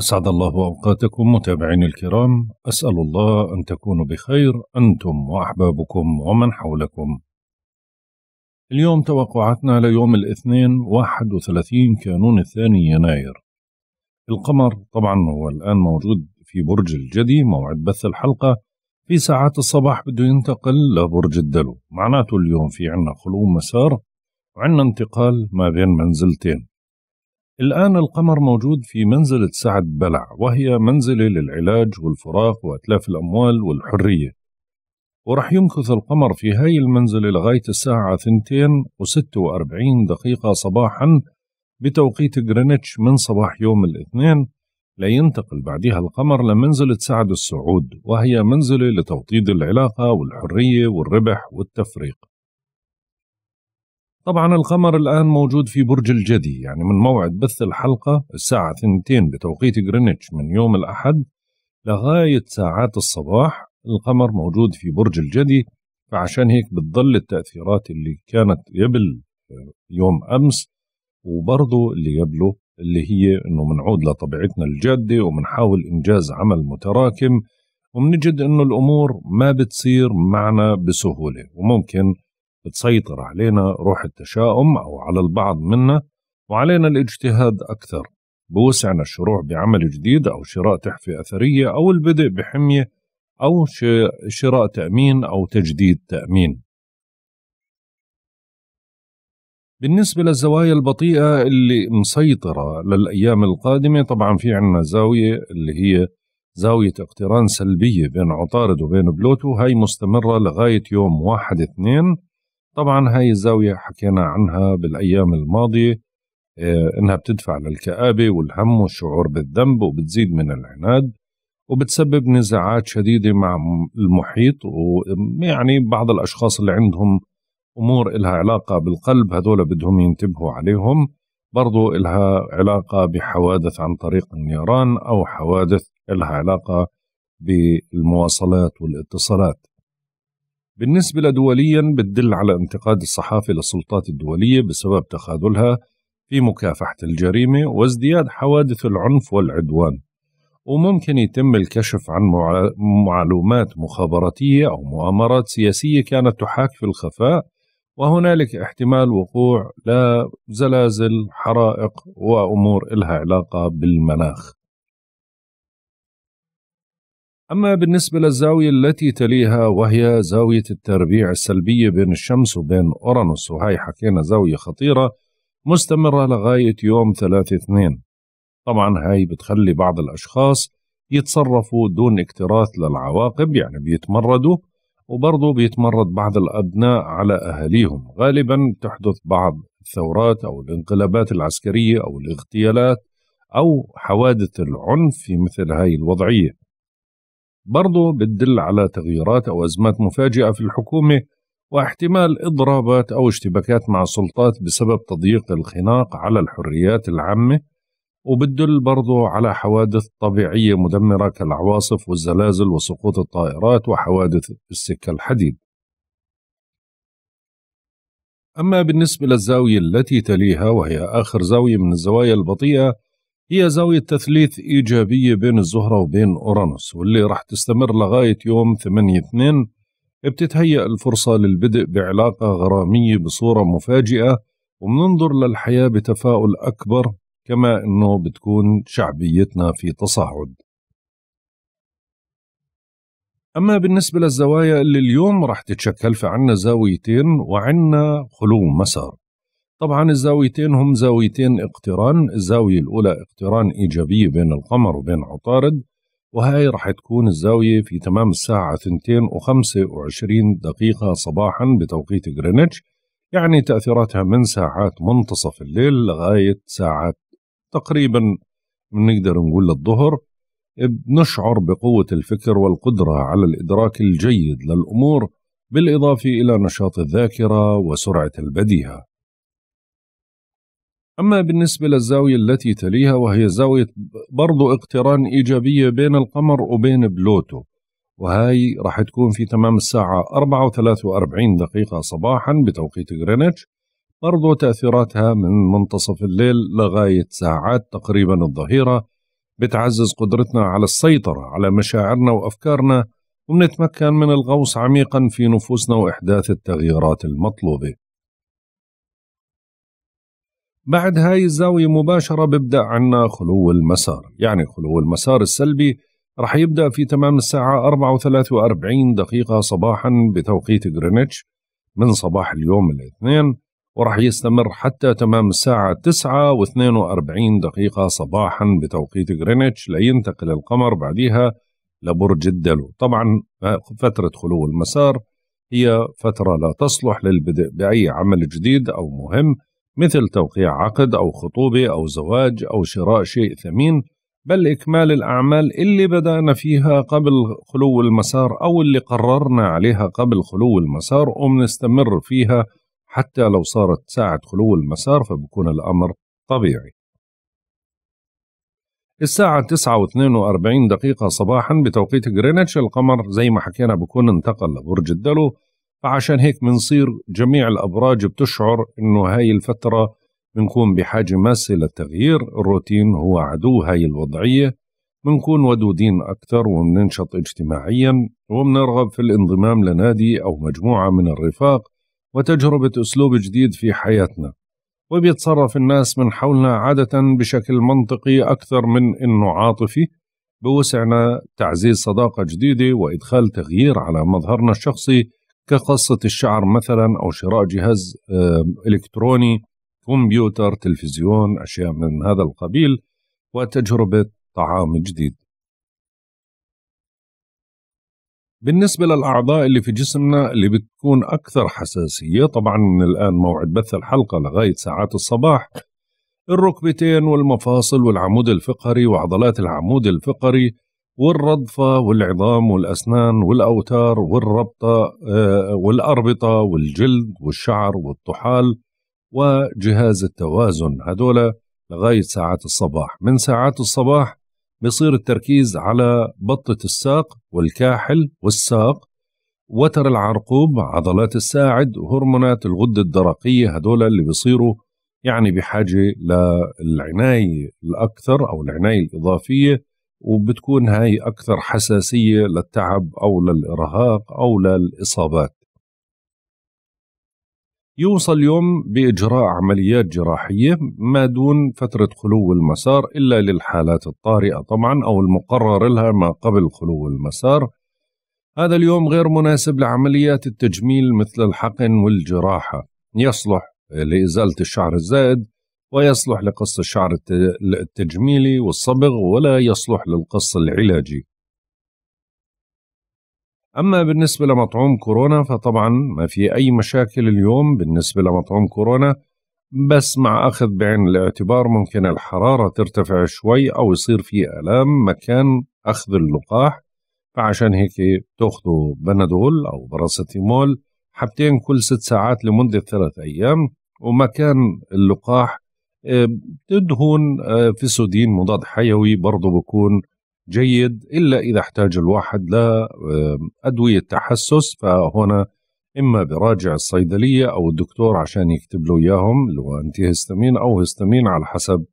أسعد الله أوقاتكم متابعيني الكرام أسأل الله أن تكونوا بخير أنتم وأحبابكم ومن حولكم اليوم توقعاتنا ليوم الاثنين 31 كانون الثاني يناير القمر طبعا هو الآن موجود في برج الجدي موعد بث الحلقة في ساعات الصباح بده ينتقل لبرج الدلو معناته اليوم في عنا خلو مسار وعنا انتقال ما بين منزلتين الآن القمر موجود في منزلة سعد بلع وهي منزلة للعلاج والفراغ وأتلاف الأموال والحرية ورح يمكث القمر في هاي المنزلة لغاية الساعة 2 و46 دقيقة صباحا بتوقيت غرينتش من صباح يوم الاثنين لينتقل بعدها القمر لمنزلة سعد السعود وهي منزلة لتوطيد العلاقة والحرية والربح والتفريق طبعا القمر الآن موجود في برج الجدي يعني من موعد بث الحلقة الساعة 2 بتوقيت غرينتش من يوم الأحد لغاية ساعات الصباح القمر موجود في برج الجدي فعشان هيك بتضل التأثيرات اللي كانت قبل يوم أمس وبرضه اللي قبله اللي هي انه بنعود لطبيعتنا الجاده وبنحاول انجاز عمل متراكم وبنجد انه الامور ما بتصير معنا بسهوله وممكن بتسيطر علينا روح التشاؤم أو على البعض منا وعلينا الاجتهاد أكثر بوسعنا الشروع بعمل جديد أو شراء تحفة أثرية أو البدء بحمية أو شراء تأمين أو تجديد تأمين بالنسبة للزوايا البطيئة اللي مسيطرة للأيام القادمة طبعا في عنا زاوية اللي هي زاوية اقتران سلبية بين عطارد وبين بلوتو هاي مستمرة لغاية يوم واحد اثنين طبعا هاي الزاوية حكينا عنها بالأيام الماضية آه، إنها بتدفع للكآبة والهم والشعور بالذنب وبتزيد من العناد وبتسبب نزاعات شديدة مع المحيط ويعني بعض الأشخاص اللي عندهم أمور إلها علاقة بالقلب هذول بدهم ينتبهوا عليهم برضو إلها علاقة بحوادث عن طريق النيران أو حوادث إلها علاقة بالمواصلات والاتصالات بالنسبة لدوليا بتدل على انتقاد الصحافة للسلطات الدولية بسبب تخاذلها في مكافحة الجريمة وازدياد حوادث العنف والعدوان وممكن يتم الكشف عن معلومات مخابراتية أو مؤامرات سياسية كانت تحاك في الخفاء وهنالك احتمال وقوع لا زلازل حرائق وأمور إلها علاقة بالمناخ أما بالنسبة للزاوية التي تليها وهي زاوية التربيع السلبية بين الشمس وبين أورانوس وهي حكينا زاوية خطيرة مستمرة لغاية يوم 3 2 طبعا هاي بتخلي بعض الأشخاص يتصرفوا دون اكتراث للعواقب يعني بيتمردوا وبرضه بيتمرد بعض الأبناء على أهاليهم غالبا تحدث بعض الثورات أو الانقلابات العسكرية أو الاغتيالات أو حوادث العنف في مثل هاي الوضعية برضه بتدل على تغييرات أو أزمات مفاجئة في الحكومة واحتمال إضرابات أو اشتباكات مع السلطات بسبب تضييق الخناق على الحريات العامة وبتدل برضو على حوادث طبيعية مدمرة كالعواصف والزلازل وسقوط الطائرات وحوادث السكة الحديد أما بالنسبة للزاوية التي تليها وهي آخر زاوية من الزوايا البطيئة هي زاوية تثليث إيجابية بين الزهرة وبين أورانوس واللي راح تستمر لغاية يوم 8/2 بتتهيأ الفرصة للبدء بعلاقة غرامية بصورة مفاجئة وبننظر للحياة بتفاؤل أكبر كما أنه بتكون شعبيتنا في تصاعد أما بالنسبة للزوايا اللي اليوم راح تتشكل فعنا زاويتين وعنا خلو مسار طبعا الزاويتين هم زاويتين اقتران الزاوية الأولى اقتران إيجابية بين القمر وبين عطارد وهي رح تكون الزاوية في تمام الساعة 2 و25 دقيقة صباحا بتوقيت غرينتش يعني تأثيراتها من ساعات منتصف الليل لغاية ساعات تقريبا بنقدر نقول الظهر بنشعر بقوة الفكر والقدرة على الإدراك الجيد للأمور بالإضافة إلى نشاط الذاكرة وسرعة البديهة أما بالنسبة للزاوية التي تليها وهي زاوية برضو اقتران إيجابية بين القمر وبين بلوتو وهاي راح تكون في تمام الساعة 44 دقيقة صباحا بتوقيت غرينتش برضو تأثيراتها من منتصف الليل لغاية ساعات تقريبا الظهيرة بتعزز قدرتنا على السيطرة على مشاعرنا وأفكارنا وبنتمكن من الغوص عميقا في نفوسنا وإحداث التغييرات المطلوبة بعد هاي الزاوية مباشرة ببدأ عنا خلو المسار يعني خلو المسار السلبي رح يبدأ في تمام الساعة 4:43 دقيقة صباحا بتوقيت غرينتش من صباح اليوم الاثنين ورح يستمر حتى تمام الساعة 9:42 دقيقة صباحا بتوقيت غرينتش لينتقل القمر بعديها لبرج الدلو طبعا فترة خلو المسار هي فترة لا تصلح للبدء بأي عمل جديد أو مهم مثل توقيع عقد أو خطوبة أو زواج أو شراء شيء ثمين بل إكمال الأعمال اللي بدأنا فيها قبل خلو المسار أو اللي قررنا عليها قبل خلو المسار وبنستمر فيها حتى لو صارت ساعة خلو المسار فبكون الأمر طبيعي الساعة 9 و42 دقيقة صباحا بتوقيت جرينتش القمر زي ما حكينا بكون انتقل لبرج الدلو فعشان هيك بنصير جميع الأبراج بتشعر إنه هاي الفترة بنكون بحاجة ماسة للتغيير الروتين هو عدو هاي الوضعية بنكون ودودين أكثر وبننشط اجتماعيا وبنرغب في الانضمام لنادي أو مجموعة من الرفاق وتجربة أسلوب جديد في حياتنا وبيتصرف الناس من حولنا عادة بشكل منطقي أكثر من إنه عاطفي بوسعنا تعزيز صداقة جديدة وإدخال تغيير على مظهرنا الشخصي كقصة الشعر مثلا أو شراء جهاز إلكتروني كمبيوتر تلفزيون أشياء من هذا القبيل وتجربة طعام جديد بالنسبة للأعضاء اللي في جسمنا اللي بتكون أكثر حساسية طبعا من الآن موعد بث الحلقة لغاية ساعات الصباح الركبتين والمفاصل والعمود الفقري وعضلات العمود الفقري والرضفة والعظام والأسنان والأوتار والربطة آه، والأربطة والجلد والشعر والطحال وجهاز التوازن هدول لغاية ساعات الصباح من ساعات الصباح بصير التركيز على بطة الساق والكاحل والساق وتر العرقوب عضلات الساعد هرمونات الغدة الدرقية هدول اللي بيصيروا يعني بحاجة للعناية الأكثر أو العناية الإضافية وبتكون هاي أكثر حساسية للتعب أو للإرهاق أو للإصابات يوصل اليوم بإجراء عمليات جراحية ما دون فترة خلو المسار إلا للحالات الطارئة طبعا أو المقرر لها ما قبل خلو المسار هذا اليوم غير مناسب لعمليات التجميل مثل الحقن والجراحة يصلح لإزالة الشعر الزائد ويصلح لقص الشعر التجميلي والصبغ ولا يصلح للقص العلاجي أما بالنسبة لمطعوم كورونا فطبعا ما في أي مشاكل اليوم بالنسبة لمطعوم كورونا بس مع أخذ بعين الاعتبار ممكن الحرارة ترتفع شوي أو يصير في ألام مكان أخذ اللقاح فعشان هيك تأخذوا بنادول أو براستيمول حبتين كل ست ساعات لمدة ثلاث أيام ومكان اللقاح الدهون آه، في السودين مضاد حيوي برضه بكون جيد إلا إذا احتاج الواحد لأدوية تحسس فهنا إما براجع الصيدلية أو الدكتور عشان يكتب له إياهم اللي هو أنتي هستامين أو هستامين على حسب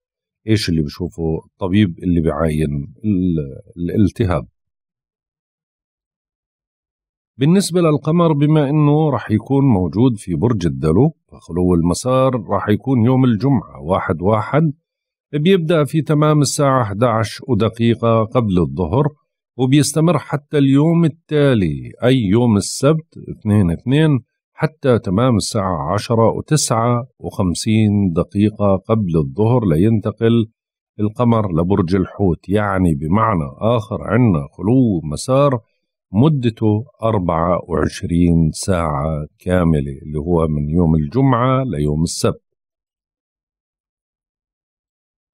إيش اللي بشوفه الطبيب اللي بعاين الالتهاب بالنسبة للقمر بما أنه رح يكون موجود في برج الدلو فخلو المسار رح يكون يوم الجمعة واحد واحد بيبدأ في تمام الساعة 11 ودقيقة قبل الظهر وبيستمر حتى اليوم التالي أي يوم السبت 2 2 حتى تمام الساعة 10 و9 دقيقة قبل الظهر لينتقل القمر لبرج الحوت يعني بمعنى آخر عنا خلو مسار مدته 24 ساعة كاملة اللي هو من يوم الجمعة ليوم السبت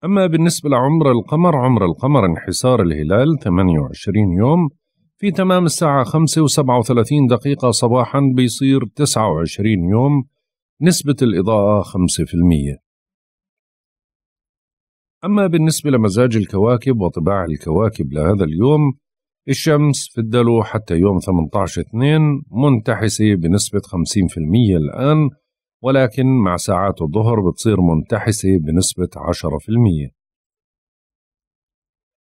أما بالنسبة لعمر القمر عمر القمر انحسار الهلال 28 يوم في تمام الساعة 5 و 37 دقيقة صباحا بيصير 29 يوم نسبة الإضاءة 5% أما بالنسبة لمزاج الكواكب وطباع الكواكب لهذا اليوم الشمس في الدلو حتى يوم 18/2 منتحسة بنسبة 50% الآن ولكن مع ساعات الظهر بتصير منتحسة بنسبة 10%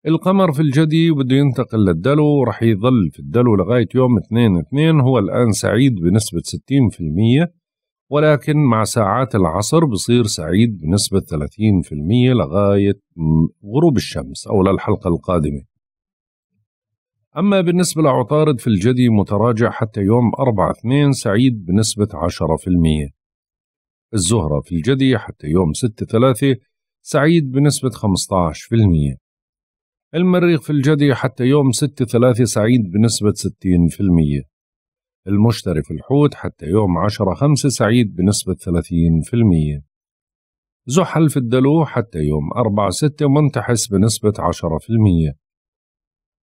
القمر في الجدي بده ينتقل للدلو رح يظل في الدلو لغاية يوم 2/2 هو الآن سعيد بنسبة 60% ولكن مع ساعات العصر بصير سعيد بنسبة 30% لغاية غروب الشمس أو للحلقة القادمة أما بالنسبة لعطارد في الجدي متراجع حتى يوم 4-2 سعيد بنسبة 10% الزهرة في الجدي حتى يوم 6-3 سعيد بنسبة 15% المريخ في الجدي حتى يوم 6-3 سعيد بنسبة 60% المشتري في الحوت حتى يوم 10-5 سعيد بنسبة 30% زحل في الدلو حتى يوم 4-6 منتحس بنسبة 10%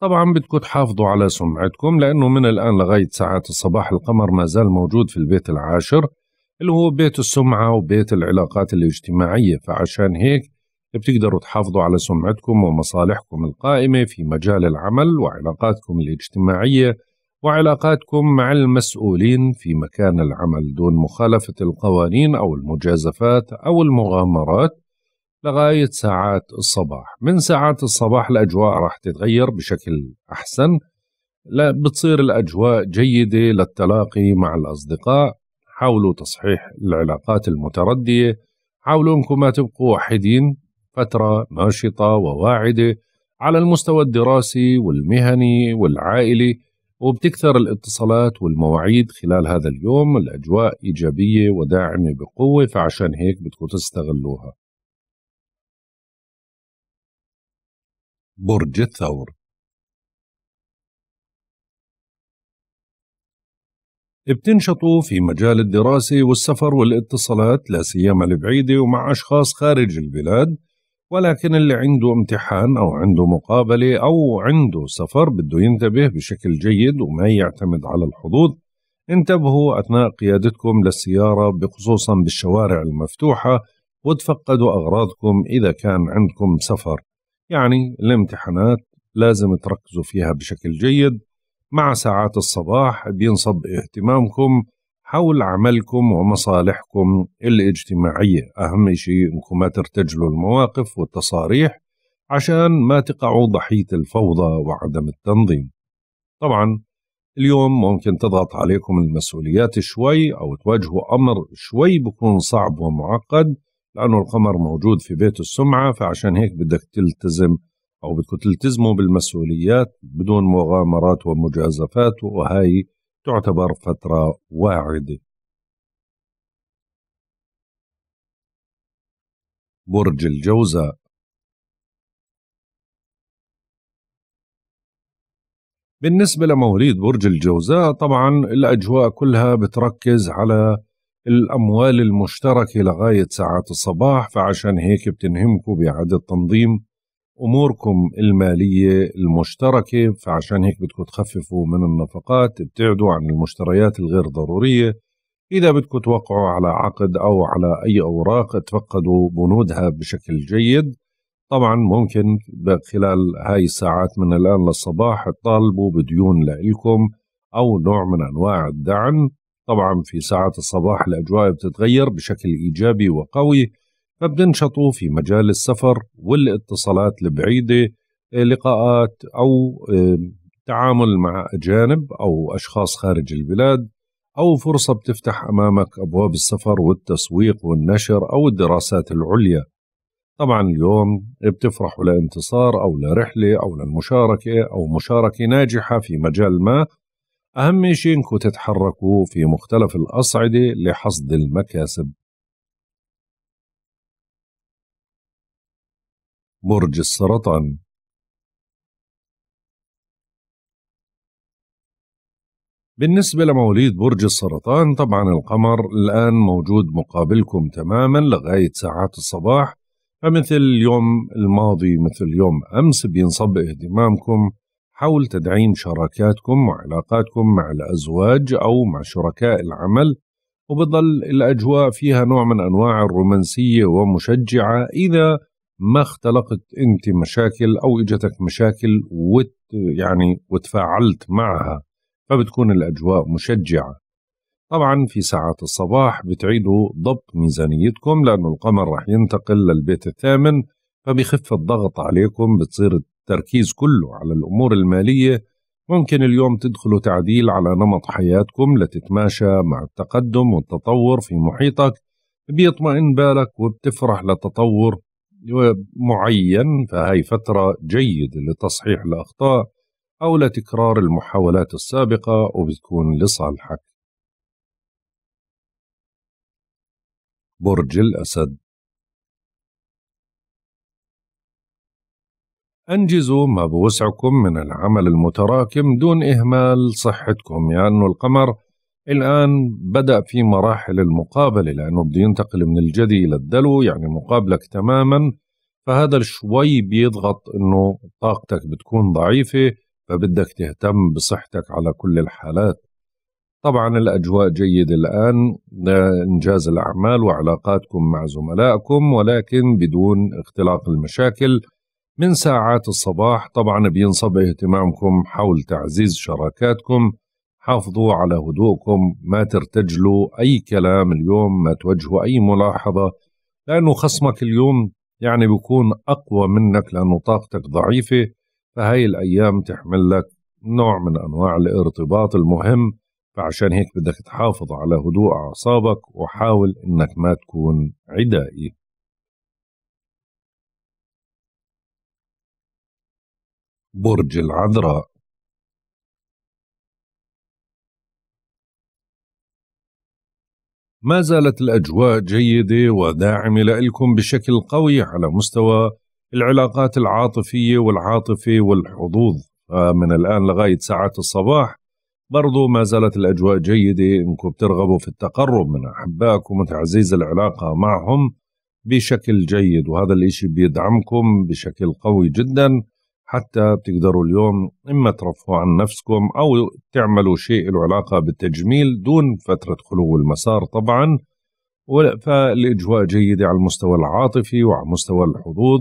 طبعا بدكم تحافظوا على سمعتكم لأنه من الآن لغاية ساعات الصباح القمر ما زال موجود في البيت العاشر اللي هو بيت السمعة وبيت العلاقات الاجتماعية فعشان هيك بتقدروا تحافظوا على سمعتكم ومصالحكم القائمة في مجال العمل وعلاقاتكم الاجتماعية وعلاقاتكم مع المسؤولين في مكان العمل دون مخالفة القوانين أو المجازفات أو المغامرات لغاية ساعات الصباح من ساعات الصباح الأجواء راح تتغير بشكل أحسن لا بتصير الأجواء جيدة للتلاقي مع الأصدقاء حاولوا تصحيح العلاقات المتردية حاولوا أنكم ما تبقوا وحيدين فترة ناشطة وواعدة على المستوى الدراسي والمهني والعائلي وبتكثر الاتصالات والمواعيد خلال هذا اليوم الأجواء إيجابية وداعمة بقوة فعشان هيك بدكم تستغلوها برج الثور بتنشطوا في مجال الدراسة والسفر والاتصالات لا سيما البعيدة ومع أشخاص خارج البلاد ولكن اللي عنده امتحان أو عنده مقابلة أو عنده سفر بده ينتبه بشكل جيد وما يعتمد على الحظوظ انتبهوا أثناء قيادتكم للسيارة بخصوصا بالشوارع المفتوحة وتفقدوا أغراضكم إذا كان عندكم سفر يعني الامتحانات لازم تركزوا فيها بشكل جيد مع ساعات الصباح بينصب اهتمامكم حول عملكم ومصالحكم الاجتماعية أهم شيء أنكم ما ترتجلوا المواقف والتصاريح عشان ما تقعوا ضحية الفوضى وعدم التنظيم طبعا اليوم ممكن تضغط عليكم المسؤوليات شوي أو تواجهوا أمر شوي بكون صعب ومعقد لأنه القمر موجود في بيت السمعة فعشان هيك بدك تلتزم أو بدكم تلتزموا بالمسؤوليات بدون مغامرات ومجازفات وهي تعتبر فترة واعدة برج الجوزاء بالنسبة لمواليد برج الجوزاء طبعا الأجواء كلها بتركز على الأموال المشتركة لغاية ساعات الصباح فعشان هيك بتنهمكم بعد تنظيم أموركم المالية المشتركة فعشان هيك بدكم تخففوا من النفقات ابتعدوا عن المشتريات الغير ضرورية إذا بدكم توقعوا على عقد أو على أي أوراق تفقدوا بنودها بشكل جيد طبعا ممكن خلال هاي الساعات من الآن للصباح تطالبوا بديون لإلكم أو نوع من أنواع الدعم طبعا في ساعات الصباح الأجواء بتتغير بشكل إيجابي وقوي فبننشطوا في مجال السفر والاتصالات البعيدة آه، لقاءات أو تعامل مع أجانب أو أشخاص خارج البلاد أو فرصة بتفتح أمامك أبواب السفر والتسويق والنشر أو الدراسات العليا طبعا اليوم بتفرحوا لانتصار أو لرحلة أو للمشاركة أو مشاركة ناجحة في مجال ما أهم شيء إنكم تتحركوا في مختلف الأصعدة لحصد المكاسب برج السرطان بالنسبة لمواليد برج السرطان طبعا القمر الآن موجود مقابلكم تماما لغاية ساعات الصباح فمثل اليوم الماضي مثل يوم أمس بينصب اهتمامكم حول تدعيم شراكاتكم وعلاقاتكم مع الأزواج أو مع شركاء العمل وبظل الأجواء فيها نوع من أنواع الرومانسية ومشجعة إذا ما اختلقت أنت مشاكل أو إجتك مشاكل وت يعني وتفاعلت معها فبتكون الأجواء مشجعة طبعا في ساعات الصباح بتعيدوا ضبط ميزانيتكم لأنه القمر رح ينتقل للبيت الثامن فبيخف الضغط عليكم بتصير التركيز كله على الأمور المالية ممكن اليوم تدخلوا تعديل على نمط حياتكم لتتماشى مع التقدم والتطور في محيطك بيطمئن بالك وبتفرح لتطور معين فهي فترة جيدة لتصحيح الأخطاء أو لتكرار المحاولات السابقة وبتكون لصالحك برج الأسد أنجزوا ما بوسعكم من العمل المتراكم دون إهمال صحتكم يعني القمر الآن بدأ في مراحل المقابلة لأنه بده ينتقل من الجدي إلى الدلو يعني مقابلك تماما فهذا شوي بيضغط أنه طاقتك بتكون ضعيفة فبدك تهتم بصحتك على كل الحالات طبعا الأجواء جيدة الآن إنجاز الأعمال وعلاقاتكم مع زملائكم ولكن بدون اختلاق المشاكل من ساعات الصباح طبعا بينصب اهتمامكم حول تعزيز شراكاتكم حافظوا على هدوءكم ما ترتجلوا أي كلام اليوم ما توجهوا أي ملاحظة لأنه خصمك اليوم يعني بيكون أقوى منك لأنه طاقتك ضعيفة فهي الأيام تحمل لك نوع من أنواع الارتباط المهم فعشان هيك بدك تحافظ على هدوء أعصابك وحاول إنك ما تكون عدائي برج العذراء ما زالت الأجواء جيدة وداعمة لإلكم بشكل قوي على مستوى العلاقات العاطفية والعاطفة والحظوظ من الآن لغاية ساعات الصباح برضو ما زالت الأجواء جيدة إنكم بترغبوا في التقرب من أحبائكم وتعزيز العلاقة معهم بشكل جيد وهذا الإشي بيدعمكم بشكل قوي جدا حتى بتقدروا اليوم إما ترفهوا عن نفسكم أو تعملوا شيء له علاقة بالتجميل دون فترة خلو المسار طبعا فالأجواء جيدة على المستوى العاطفي وعلى مستوى الحظوظ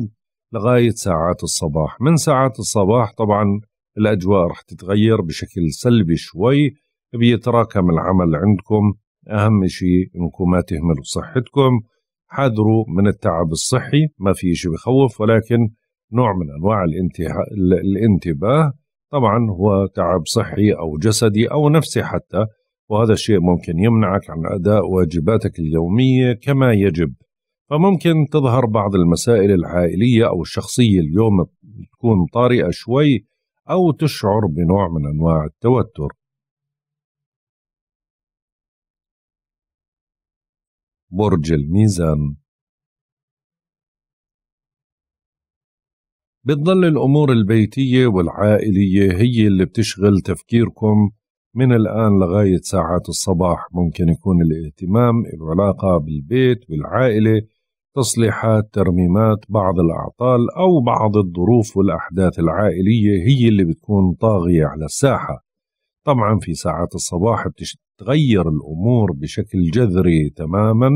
لغاية ساعات الصباح من ساعات الصباح طبعا الأجواء رح تتغير بشكل سلبي شوي بيتراكم العمل عندكم أهم شيء إنكم ما تهملوا صحتكم حذروا من التعب الصحي ما في شيء بخوف ولكن نوع من انواع الانتباه طبعا هو تعب صحي او جسدي او نفسي حتى وهذا الشيء ممكن يمنعك عن اداء واجباتك اليوميه كما يجب فممكن تظهر بعض المسائل العائليه او الشخصيه اليوم تكون طارئه شوي او تشعر بنوع من انواع التوتر برج الميزان بتضل الأمور البيتية والعائلية هي اللي بتشغل تفكيركم من الآن لغاية ساعات الصباح ممكن يكون الاهتمام العلاقة علاقة بالبيت والعائلة تصليحات ترميمات بعض الأعطال أو بعض الظروف والأحداث العائلية هي اللي بتكون طاغية على الساحة طبعا في ساعات الصباح بتتغير الأمور بشكل جذري تماما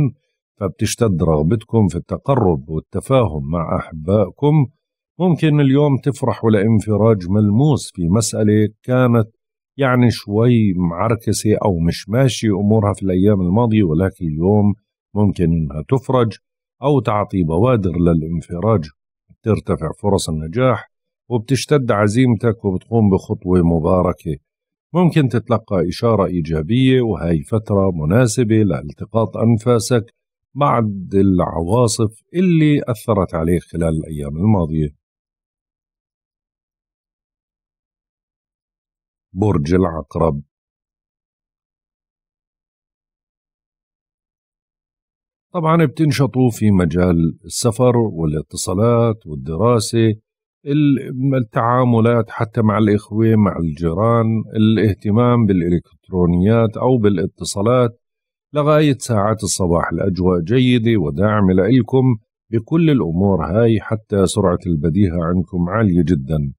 فبتشتد رغبتكم في التقرب والتفاهم مع أحبائكم ممكن اليوم تفرح لانفراج ملموس في مسألة كانت يعني شوي معركسة أو مش ماشي أمورها في الأيام الماضية ولكن اليوم ممكن أنها تفرج أو تعطي بوادر للانفراج بترتفع فرص النجاح وبتشتد عزيمتك وبتقوم بخطوة مباركة ممكن تتلقى إشارة إيجابية وهي فترة مناسبة لالتقاط أنفاسك بعد العواصف اللي أثرت عليك خلال الأيام الماضية برج العقرب طبعا بتنشطوا في مجال السفر والاتصالات والدراسة التعاملات حتى مع الإخوة مع الجيران الاهتمام بالإلكترونيات أو بالاتصالات لغاية ساعات الصباح الأجواء جيدة وداعمة لكم بكل الأمور هاي حتى سرعة البديهة عندكم عالية جدا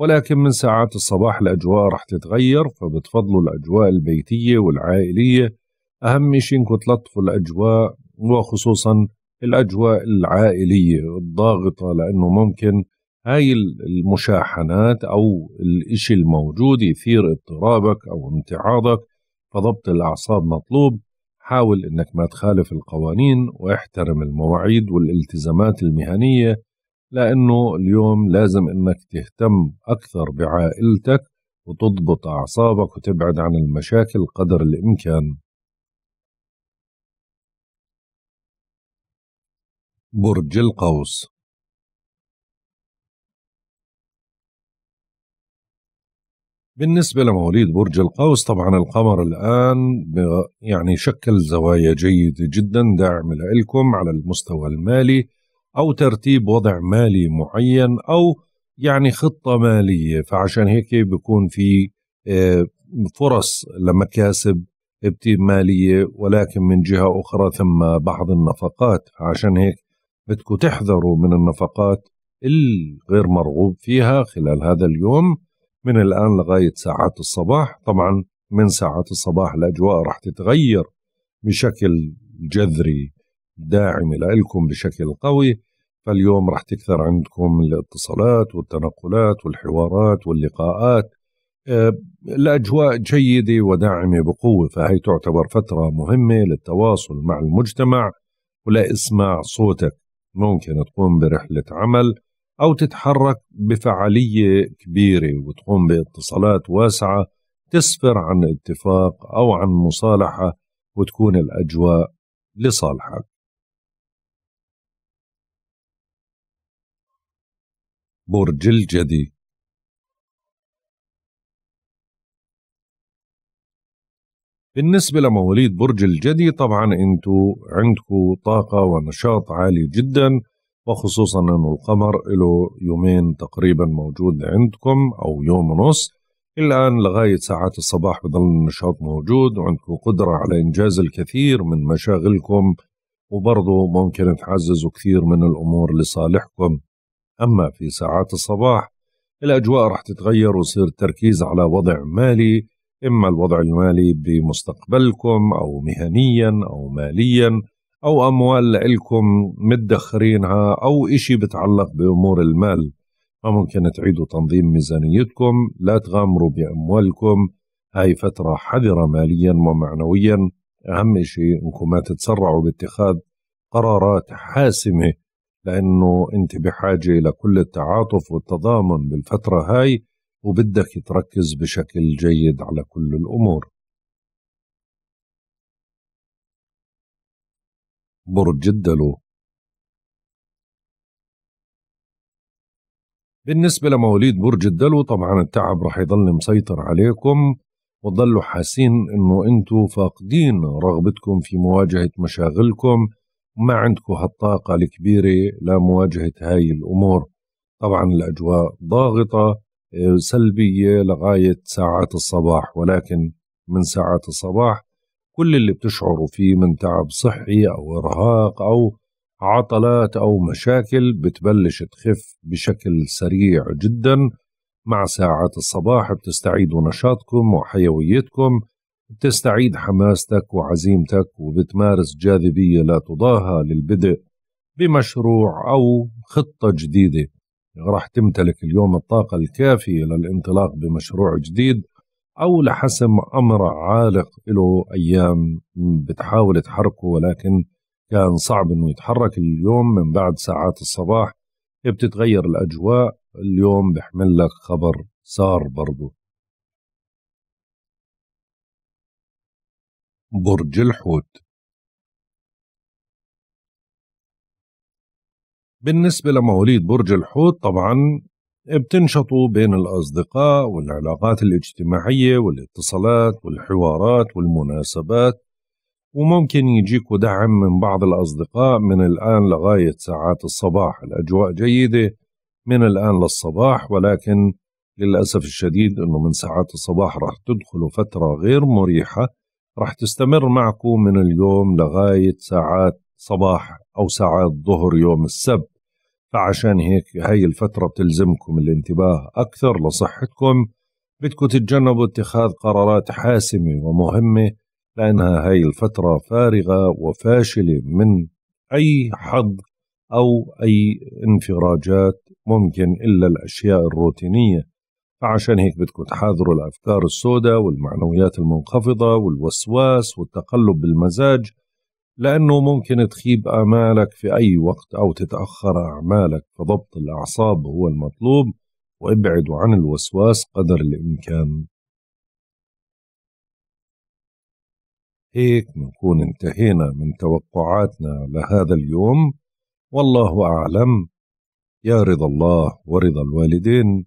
ولكن من ساعات الصباح الأجواء رح تتغير فبتفضلوا الأجواء البيتية والعائلية أهم شيء إنكم تلطفوا الأجواء وخصوصا الأجواء العائلية الضاغطة لأنه ممكن هاي المشاحنات أو الإشي الموجود يثير اضطرابك أو امتعاضك فضبط الأعصاب مطلوب حاول إنك ما تخالف القوانين واحترم المواعيد والالتزامات المهنية لأنه اليوم لازم أنك تهتم أكثر بعائلتك وتضبط أعصابك وتبعد عن المشاكل قدر الإمكان برج القوس بالنسبة لمواليد برج القوس طبعا القمر الآن يعني شكل زوايا جيدة جدا داعم لكم على المستوى المالي او ترتيب وضع مالي معين او يعني خطه ماليه فعشان هيك بيكون في آه، فرص لمكاسب ماليه ولكن من جهه اخرى ثم بعض النفقات عشان هيك بدكم تحذروا من النفقات الغير مرغوب فيها خلال هذا اليوم من الآن لغاية ساعات الصباح طبعا من ساعات الصباح الأجواء راح تتغير بشكل جذري داعمة لإلكم بشكل قوي فاليوم رح تكثر عندكم الاتصالات والتنقلات والحوارات واللقاءات آه، الأجواء جيدة وداعمة بقوة فهي تعتبر فترة مهمة للتواصل مع المجتمع ولإسماع صوتك ممكن تقوم برحلة عمل أو تتحرك بفعالية كبيرة وتقوم باتصالات واسعة تسفر عن اتفاق أو عن مصالحة وتكون الأجواء لصالحك برج الجدي بالنسبة لمواليد برج الجدي طبعا انتو عندكو طاقة ونشاط عالي جدا وخصوصا انه القمر له يومين تقريبا موجود عندكم او يوم ونص الآن لغاية ساعات الصباح بضل النشاط موجود وعندكو قدرة على إنجاز الكثير من مشاغلكم وبرضه ممكن تعززوا كثير من الأمور لصالحكم أما في ساعات الصباح الأجواء راح تتغير ويصير التركيز على وضع مالي إما الوضع المالي بمستقبلكم أو مهنيا أو ماليا أو أموال لإلكم متدخرينها أو إشي بتعلق بأمور المال فممكن تعيدوا تنظيم ميزانيتكم لا تغامروا بأموالكم هاي فترة حذرة ماليا ومعنويا أهم شيء أنكم ما تتسرعوا باتخاذ قرارات حاسمة لأنه أنت بحاجة لكل التعاطف والتضامن بالفترة هاي وبدك تركز بشكل جيد على كل الأمور برج الدلو بالنسبة لمواليد برج الدلو طبعا التعب رح يضل مسيطر عليكم وتضلوا حاسين انه انتوا فاقدين رغبتكم في مواجهة مشاغلكم وما عندكم هالطاقة الكبيرة لمواجهة هاي الأمور طبعا الأجواء ضاغطة آه، سلبية لغاية ساعات الصباح ولكن من ساعات الصباح كل اللي بتشعروا فيه من تعب صحي أو إرهاق أو عطلات أو مشاكل بتبلش تخف بشكل سريع جدا مع ساعات الصباح بتستعيدوا نشاطكم وحيويتكم بتستعيد حماستك وعزيمتك وبتمارس جاذبية لا تضاهى للبدء بمشروع أو خطة جديدة راح تمتلك اليوم الطاقة الكافية للانطلاق بمشروع جديد أو لحسم أمر عالق له أيام بتحاول تحركه ولكن كان صعب أنه يتحرك اليوم من بعد ساعات الصباح بتتغير الأجواء اليوم بحمل لك خبر سار برضه برج الحوت بالنسبة لمواليد برج الحوت طبعا بتنشطوا بين الأصدقاء والعلاقات الاجتماعية والاتصالات والحوارات والمناسبات وممكن يجيكوا دعم من بعض الأصدقاء من الآن لغاية ساعات الصباح الأجواء جيدة من الآن للصباح ولكن للأسف الشديد أنه من ساعات الصباح راح تدخلوا فترة غير مريحة راح تستمر معكم من اليوم لغاية ساعات صباح أو ساعات ظهر يوم السبت فعشان هيك هاي الفترة بتلزمكم الانتباه أكثر لصحتكم بدكم تتجنبوا اتخاذ قرارات حاسمة ومهمة لأنها هاي الفترة فارغة وفاشلة من أي حظ أو أي انفراجات ممكن إلا الأشياء الروتينية فعشان هيك بدكم تحاذروا الأفكار السوداء والمعنويات المنخفضة والوسواس والتقلب بالمزاج لأنه ممكن تخيب آمالك في أي وقت أو تتأخر أعمالك فضبط الأعصاب هو المطلوب وابعدوا عن الوسواس قدر الإمكان هيك بنكون انتهينا من توقعاتنا لهذا اليوم والله أعلم يا رضا الله ورضا الوالدين